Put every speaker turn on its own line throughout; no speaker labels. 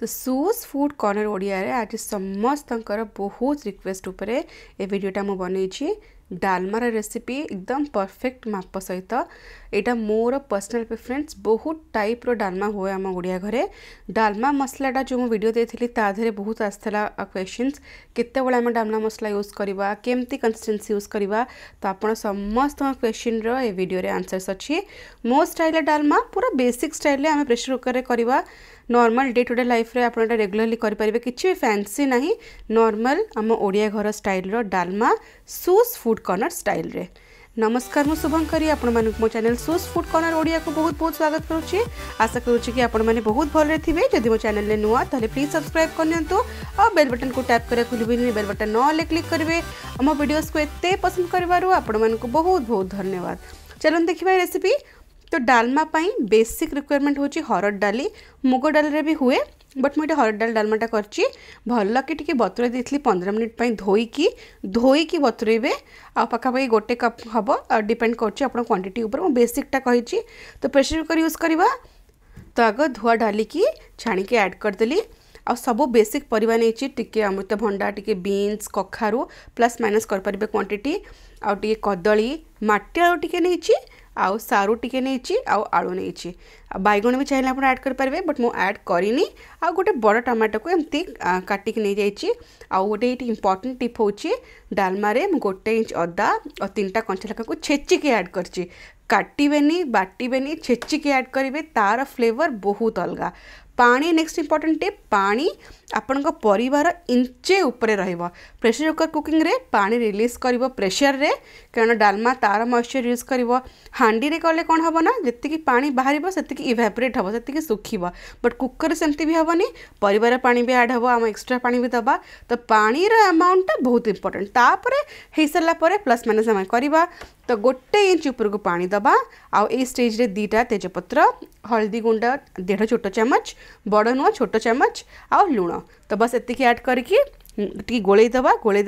ତ shoes food corner ଓଡ଼ିଆରେ ଆଜି ସମସ୍ତଙ୍କର ବହୁତ ରିକ୍ୱେଷ୍ଟ ଉପରେ ଏ ଭିଡ଼ିଓଟା ମୁଁ ବନେଇଛି ଡାଲମାର ରେସିପି ଏକଦମ ପରଫେକ୍ଟ ମାପ ସହିତ ଏଇଟା ମୋର ପର୍ସନାଲ୍ ପ୍ରିଫରେନ୍ସ ବହୁତ ଟାଇପ୍ର ଡାଲମା ହୁଏ ଆମ ଓଡ଼ିଆ ଘରେ ଡାଲମା ମସଲାଟା ଯେଉଁ ମୁଁ ଭିଡ଼ିଓ ଦେଇଥିଲି ତା ଦେହରେ ବହୁତ ଆସିଥିଲା କ୍ୱେଶ୍ଚିନ୍ସ କେତେବେଳେ ଆମେ ଡାଲମା ମସଲା ୟୁଜ୍ କରିବା କେମିତି କନସିଷ୍ଟେନ୍ସି ୟୁଜ୍ କରିବା ତ ଆପଣ ସମସ୍ତଙ୍କ କ୍ୱେଶ୍ଚିନ୍ର ଏ ଭିଡ଼ିଓରେ ଆନ୍ସର୍ସ ଅଛି ମୋ ଷ୍ଟାଇଲ୍ରେ ଡାଲମା ପୁରା ବେସିକ୍ ଷ୍ଟାଇଲ୍ରେ ଆମେ ପ୍ରେସର୍ କୁକର୍ରେ କରିବା normal day to day life आपड़ा रेगुलाली करेंगे किसी भी फैंसी ना नर्माल आम ओडिया घर स्टाइल डालमा सुस फुड कर्नर स्टाइल रे नमस्कार मुझंकरी आपण मो चेल सुस फुड कर्नर ओडिया को बहुत बहुत स्वागत करुच्ची आशा करुच्चे कि आपने बहुत भले थे जदि मो चेल नुआ तो प्लीज सब्सक्राइब करनी और बेल बटन को टैप करा खुल बेल बटन नले क्लिक करेंगे आम भिडस को ये पसंद करूँ आपण मूँ बहुत बहुत धन्यवाद चलन देखिए रेसीपी तो डालमा डालमापी बेसिक रिक्वयरमेंट हूँ हरड डाली मुग डाल भी हुए बट मुझे हरड डाली डालमाटा करल कि बतुरे दे पंद्रह मिनिटी धोईकी धोईकी बतुरे आखापाखि गोटे कप हम डिपेड करवांटीटी मुझे बेसिकटा कही तो प्रेसर कुकर यूज करवा तो आग धुआ डाली की छाणी एड करदेली आ सब बेसिक पर अमृत भंडा टी बीस कखारू प्लस माइनस करपर क्वांटीटी आदमी मटी आलू टी नहीं आ सारू टी नहीं आलु नहीं बैगण भी चाहिए आप आड करेंगे बट मुझ आड आ गए बड़ टमाटो को एमती काटिक नहीं जाइए आउ गोटे ये इंपोर्टां टीप हूँ डालम गोटे इंच अदा और तीन टा कंचा लଙ୍କା को छेचिकी आड कर काटबे बाटबे छेचिकी आड करेंगे तार फ्लेवर बहुत अलग पा नेक्स्ट इंपोर्टाट टीप पा आपण पर इंचे उपरे रेसर कुकर कुकिंग रे पानी रिलीज कर प्रेसर में कारण डालमा तार मइश्चर यूज कर हाँ कले कौन हम ना जीक पा बाहर से इभापोरेट हम से सुख बट कुकर सेमती भी हेनी पर पा भी आड हे आम एक्सट्रा पा भी दबा तो पानी रमाउंटा बहुत इंपोर्टाट तापर हो सर प्लस माइनस आम करवा तो गोटे इंच उपरको पा दबा आ स्टेज दीटा तेजपत हल्दी गुंड देढ़ छोट चमच बड़ नुह छोट चमच आ लुण तो बस ये आड करके गोल गोल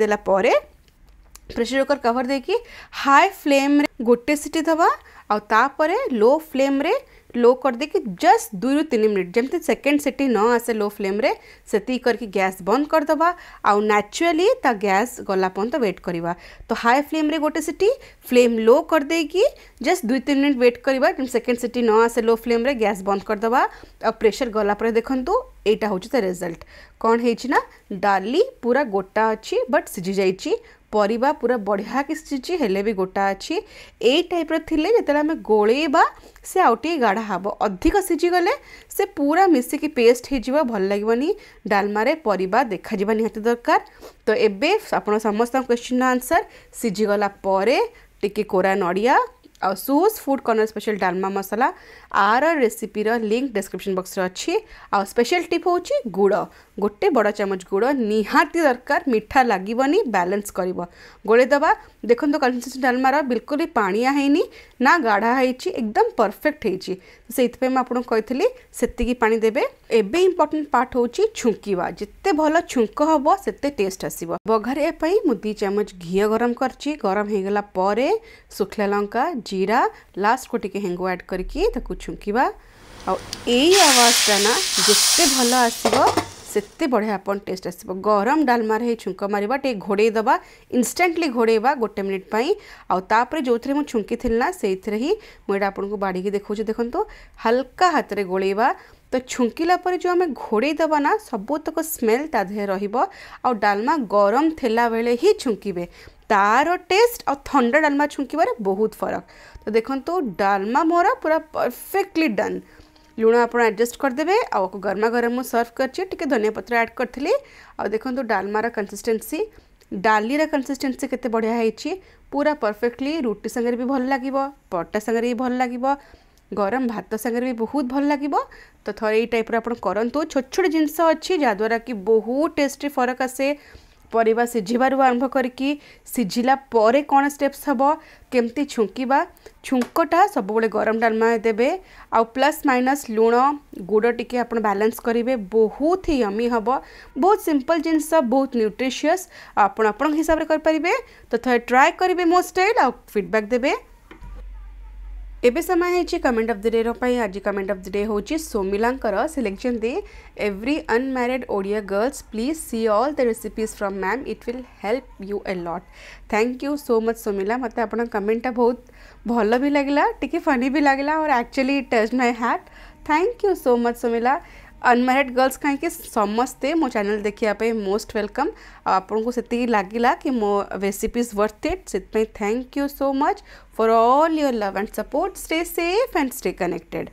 प्रेसर कुकर कभर देकी हाई फ्लेम गोटे सीटी दवा आ लो फ्लेम लो करदे जस्ट दुई रु तीन मिनिट जमी सेकेंड सेटी न आसे लो फ्लेम रे सेती करके गैस बंद करदे आचुराली ता गैस गला पर्यटन व्वेट करवा तो हाई फ्लेम रे गोटे सीटी फ्लेम लो करदे जस्ट दुई तीन मिनिट व्वेट करवा सेकेंड सीटी न आसे लो फ्लेम रे गैस बंद करदे और प्रेसर गलापर देखूँ यहाँ हूँ रेजल्ट कौन है ना डाली पूरा गोटा अच्छी बट सीझी जा पर पूरा बढ़िया कि सीझी हेले भी गोटा अच्छे ये टाइप रही जो आम गोल से आउटे गाढ़ा हाब अधिक सीझीगले से पूरा मिसिक पेस्ट हो भल लगे डालमारे पर देखा निहाती दरकार तो ये आप समस्त क्वेश्चन आंसर सीझीगला टी कोरा नड़िया ଆଉ ସୁଜ୍ ଫୁଡ଼୍ କର୍ଣ୍ଣର ସ୍ପେଶାଲ୍ ଡାଲମା ମସଲା ଆର ରେସିପିର ଲିଙ୍କ୍ ଡେସ୍କ୍ରିପସନ୍ ବକ୍ସରେ ଅଛି ଆଉ ସ୍ପେଶାଲ୍ ଟିପ୍ ହେଉଛି ଗୁଡ଼ ଗୋଟେ ବଡ଼ ଚାମଚ ଗୁଡ଼ ନିହାତି ଦରକାର ମିଠା ଲାଗିବନି ବ୍ୟାଲେନ୍ସ କରିବ ଗୋଳେଇଦେବା ଦେଖନ୍ତୁ କନସିଷ୍ଟେନ୍ସି ଡାଲମାର ବିଲକୁଲ ପାଣିଆ ହେଇନି ନା ଗାଢ଼ା ହେଇଛି ଏକଦମ୍ ପରଫେକ୍ଟ ହେଇଛି ସେଇଥିପାଇଁ ମୁଁ ଆପଣଙ୍କୁ କହିଥିଲି ସେତିକି ପାଣି ଦେବେ ଏବେ ଇମ୍ପୋର୍ଟାଣ୍ଟ ପାର୍ଟ ହେଉଛି ଛୁଙ୍କିବା ଯେତେ ଭଲ ଛୁଙ୍କ ହେବ ସେତେ ଟେଷ୍ଟ ଆସିବ ବଘାରିବା ପାଇଁ ମୁଁ ଦୁଇ ଚାମଚ ଘିଅ ଗରମ କରିଛି ଗରମ ହେଇଗଲା ପରେ ଶୁଖିଲା ଲଙ୍କା जीरा लास्ट को टी हेंगु आड करके छुंकवा आई आवाजा ना जिते भल आसे बढ़िया अपन टेस्ट आस गरम डालमार ही छुंक मार टे घोड़े दबा इनस्टाटली घोड़ेबा गोटे मिनिट पर जो थे छुंकी थी ना से ही मुझे आपको बाड़ी देखा देखो हालाका हाथ में गोल तो छुंकला जो आम घोड़े दबा ना सबुतक स्मेल ताद रहा डालमा गरम थे बेले ही छुंकबे तार टेस्ट और थंडा डालमा छुंकबार बहुत फरक तो देखो डालमा मोर पूरा परफेक्टली डन लुण आप एडजस्ट करदे आ गरमा गरम मुझे सर्व करें धनिया पत्र आड करी आ देखो डालमार कनसीस्टेन्सी डालीर कनसीस्टेन्सी के बढ़िया होती पूरा परफेक्टली रुटी सागर भी भल लगे पटा सागर भी भल लगे गरम भात सागर भी बहुत भल लगे तो थे ये टाइप आप करूँ छोट छोट जिनस अच्छी जहाद्वारा कि बहुत टेस्टी फरक आसे पर सीझे आरंभ करा कौन स्टेप्स हम कमी छुंकवा छुंकटा सब गरम डालमा दे आउ प्लस माइनस लुण गुड़ टी आप करेंगे बहुत ही यमी हम बहुत सिंपल जिनस बहुत न्यूट्रिशियस आप हिसाब से करें तो थे ट्राए करेंगे मो स्टाइल आ फिडबैक् देते ଏବେ ସମୟ ହେଇଛି କମେଣ୍ଟ ଅଫ୍ ଦି ଡେର ପାଇଁ ଆଜି କମେଣ୍ଟ ଅଫ୍ ଦି ଡେ ହେଉଛି ସୋମିଲାଙ୍କର ସେ ଲେଖିଛନ୍ତି every unmarried Odia girls please see all the recipes from ma'am it will help you a lot thank you so much Somila ମୋତେ ଆପଣଙ୍କ କମେଣ୍ଟଟା ବହୁତ ଭଲ ବି ଲାଗିଲା ଟିକେ ଫନି ବି ଲାଗିଲା are actually touch my heart thank you so much Somila unmarried girls कहीं समस्ते मो चेल देखापी मोस्ट वेलकम आपको से लगिला कि मो recipes worth it so thank you so much for all your love and support stay safe and stay connected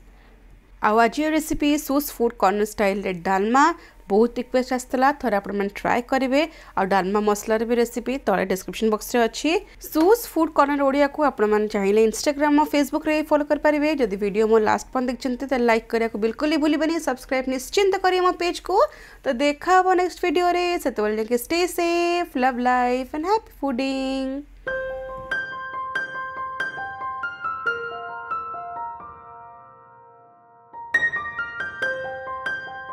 ଆଉ ଆଜି ରେସିପି ସୁସ୍ ଫୁଡ଼୍ କର୍ଣ୍ଣର ଷ୍ଟାଇଲ୍ରେ ଡାଲମା ବହୁତ ରିକ୍ୱେଷ୍ଟ ଆସିଥିଲା ଥରେ ଆପଣମାନେ ଟ୍ରାଏ କରିବେ ଆଉ ଡାଲମା ମସଲାର ବି ରେସିପି ତଳେ ଡିସ୍କ୍ରିପସନ୍ ବକ୍ସରେ ଅଛି ସୁସ୍ ଫୁଡ଼୍ କର୍ଣ୍ଣର ଓଡ଼ିଆକୁ ଆପଣମାନେ ଚାହିଁଲେ ଇନଷ୍ଟାଗ୍ରାମ୍ ଆଉ ଫେସବୁକ୍ରେ ଫଲୋ କରିପାରିବେ ଯଦି ଭିଡ଼ିଓ ମୋ ଲାଷ୍ଟ ପର୍ଯ୍ୟନ୍ତ ଦେଖିଛନ୍ତି ତାହେଲେ ଲାଇକ୍ କରିବାକୁ ବିଲକୁଲ ବି ଭୁଲିବେନି ସବସ୍କ୍ରାଇବ୍ ନିଶ୍ଚିନ୍ତ କରିବେ ମୋ ପେଜ୍କୁ ତ ଦେଖା ହେବ ନେକ୍ସଟ ଭିଡ଼ିଓରେ ସେତେବେଳେ ଯାଇକି stay safe love life and happy ଫୁଡ଼ିଂ